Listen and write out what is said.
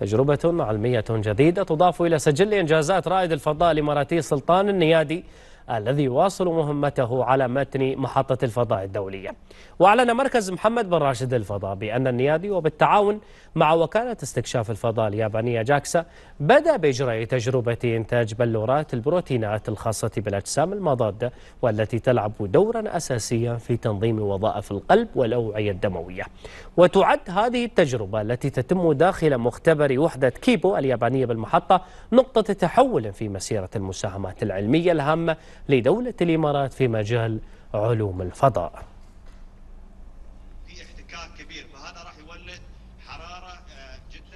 تجربة علمية جديدة تضاف إلى سجل إنجازات رائد الفضاء الإماراتي سلطان النيادي الذي يواصل مهمته على متن محطة الفضاء الدولية وأعلن مركز محمد بن راشد الفضاء بأن النيادي وبالتعاون مع وكالة استكشاف الفضاء اليابانية جاكسا بدأ بإجراء تجربة إنتاج بلورات البروتينات الخاصة بالأجسام المضادة والتي تلعب دورا أساسيا في تنظيم وظائف القلب والأوعية الدموية وتعد هذه التجربة التي تتم داخل مختبر وحدة كيبو اليابانية بالمحطة نقطة تحول في مسيرة المساهمات العلمية الهامة لدولة الإمارات في مجال علوم الفضاء في احتكاك كبير فهذا راح يولد حرارة آه، جدا